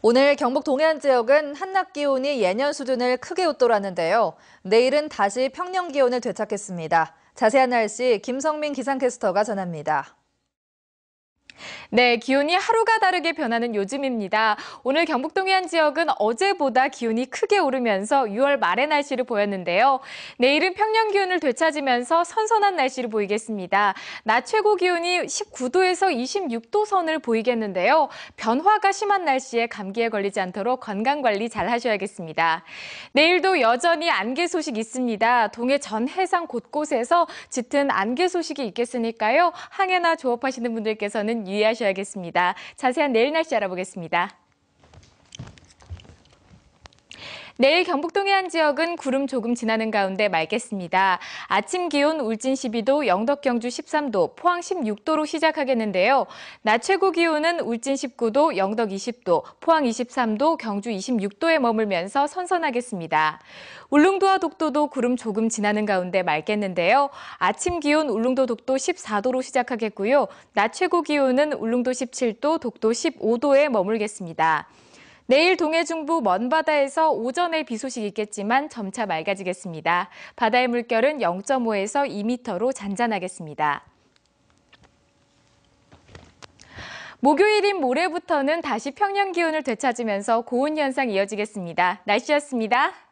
오늘 경북 동해안 지역은 한낮 기온이 예년 수준을 크게 웃돌았는데요. 내일은 다시 평년 기온을 되찾겠습니다. 자세한 날씨 김성민 기상캐스터가 전합니다. 네, 기온이 하루가 다르게 변하는 요즘입니다. 오늘 경북 동해안 지역은 어제보다 기온이 크게 오르면서 6월 말의 날씨를 보였는데요. 내일은 평년 기온을 되찾으면서 선선한 날씨를 보이겠습니다. 낮 최고 기온이 19도에서 26도 선을 보이겠는데요. 변화가 심한 날씨에 감기에 걸리지 않도록 건강 관리 잘 하셔야겠습니다. 내일도 여전히 안개 소식 있습니다. 동해 전 해상 곳곳에서 짙은 안개 소식이 있겠으니까요. 항해나 조업하시는 분들께서는 유의하시 주의하셔야겠습니다. 자세한 내일 날씨 알아보겠습니다. 내일 경북동해 안 지역은 구름 조금 지나는 가운데 맑겠습니다. 아침 기온 울진 12도, 영덕 경주 13도, 포항 16도로 시작하겠는데요. 낮 최고 기온은 울진 19도, 영덕 20도, 포항 23도, 경주 26도에 머물면서 선선하겠습니다. 울릉도와 독도도 구름 조금 지나는 가운데 맑겠는데요. 아침 기온 울릉도 독도 14도로 시작하겠고요. 낮 최고 기온은 울릉도 17도, 독도 15도에 머물겠습니다. 내일 동해 중부 먼바다에서 오전에 비소식 있겠지만 점차 맑아지겠습니다. 바다의 물결은 0.5에서 2m로 잔잔하겠습니다. 목요일인 모레부터는 다시 평년 기온을 되찾으면서 고온 현상 이어지겠습니다. 날씨였습니다.